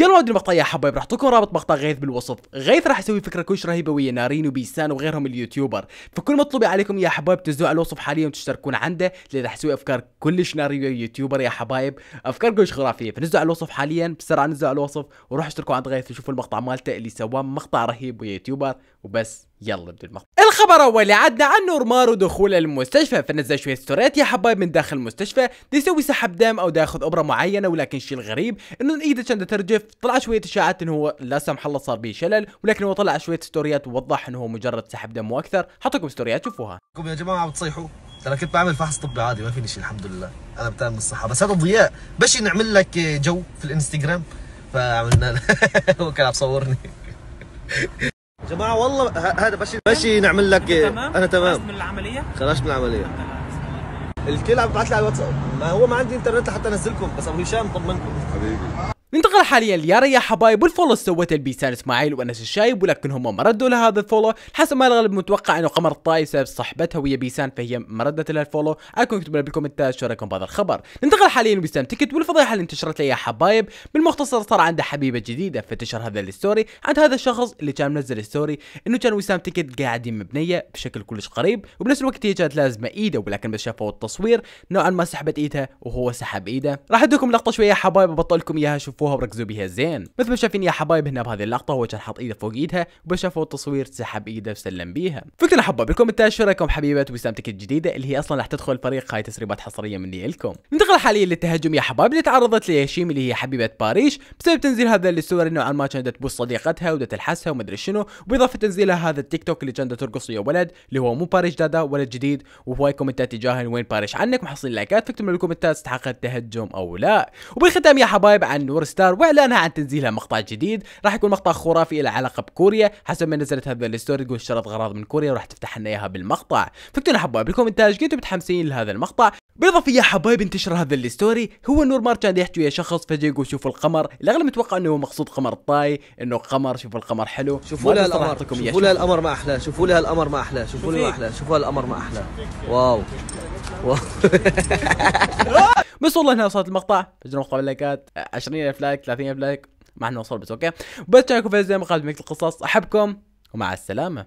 قبل ما ادري المقطع يا حبايب راح تكون رابط مقطع غيث بالوصف غيث راح يسوي فكره كلش رهيبه ويا نارين وبيسان وغيرهم اليوتيوبر فكل مطلوب عليكم يا حبايب تزوا على الوصف حاليا وتشتركون عنده لان راح يسوي افكار كلش ناريه يوتيوبر يا حبايب افكار كلش خرافيه فنزوا على الوصف حاليا بسرعه نزوا على الوصف وروحوا اشتركوا عند غيث وشوفوا المقطع مالته اللي سواه مقطع رهيب ويا يوتيوبر وبس يلا نبدا المقطع الخبر الاول عدنا عن نورمارو دخول المستشفى فنزل شويه ستوريات يا حبايب من داخل المستشفى يسوي سحب دم او ياخذ ابره معينه ولكن الشيء الغريب انه ايده كانت ترجف طلع شويه اشاعات انه هو لا سمح الله صار به شلل ولكن هو طلع شويه ستوريات ووضح انه هو مجرد سحب دم واكثر حطكم ستوريات شوفوها يا جماعه عم تصيحوا انا كنت بعمل فحص طبي عادي ما فيني شيء الحمد لله انا بتعب من الصحه بس هذا ضياء بس نعمل لك جو في الانستغرام فعملنا هو كان عم صورني جماعه والله هذا بس بس نعمل لك تمام؟ انا تمام من العمليه خلاص من العمليه الكل عم بعت لي على الواتساب ما هو ما عندي انترنت لحتى انزلكم بس ابو هشام طمنكم حبيبي انت ننتقل حاليا ليارا يا حبايب والفولو سوته البيسان اسماعيل وانس الشايب ولكن هم ما ردوا لهذا الفولو حسب ما الغالب متوقع انه قمر الطائي سبب صحبتها ويا بيسان فهي ما ردت لها الفولو اكون اكتبوا بالكومنتات شو رايكم بهذا الخبر ننتقل حاليا لبيسان تيكت والفضيحه اللي انتشرت لي يا حبايب بالمختصر صار عندها حبيبه جديده فانتشر هذا الستوري عند هذا الشخص اللي كان منزل الستوري انه كان وسام تيكت قاعدين مبنيه بشكل كلش قريب وبنفس الوقت هي كانت لازمه ايده ولكن بس شافوا التصوير نوعا ما سحبت ايدها وهو سحب ايده راح ادوكم لقطه شويه حبايب ابطل لكم اياها شوفوها ركزوا بها زين مثل ما شايفين يا حبايب هنا بهذه اللقطه هو كان حاط ايده فوق ايدها وبشافوا التصوير سحب ايده وسلم بيها فكنا حبايب بالكومنتات شو رايكم حبيبه وسامتك الجديده اللي هي اصلا راح تدخل الفريق هاي تسريبات حصريه مني لكم ننتقل حاليا للتهجم يا حبايب اللي تعرضت لياشيم اللي هي حبيبه باريش بسبب تنزيل هذا الصور نوعا ما كانت تبوس صديقتها ودا وما ادري شنو باضافه تنزيلها هذا التيك توك اللي كانت ترقص ويا ولد اللي هو مو باريش دادا ولد جديد وهواي كومنتات تجاهل وين باريش عنك محصلين لايكات فاكتبوا بالكومنتات استحقت او لا وبالختام يا حبايب عن نور ستار دولار واعلانها عن تنزيلها مقطع جديد راح يكون مقطع خرافي له علاقه بكوريا حسب ما نزلت هذا الستوري تقول اشترت غراض من كوريا وراح تفتح لنا اياها بالمقطع فكتونا حبايب بالكومنتات كنتوا متحمسين لهذا المقطع بالاضافه يا حبايب انتشر هذا الستوري هو نور كان يحكي ويا شخص فجاه يقول شوفوا القمر الاغلب متوقع انه هو مقصود قمر الطاي انه قمر شوفوا القمر حلو شوفوا لها القمر شوفوا لها القمر ما احلاه شوفوا لها القمر ما احلاه شوفوا لها القمر ما احلاه شوفوا لها القمر ما احلاه واو بس والله هنا وصلت المقطع بجرب مقطع باللايكات 20000 لايك 30000 لايك ما احنا وصل بس اوكي بس شاركوا في زي ما قلت القصص احبكم ومع السلامه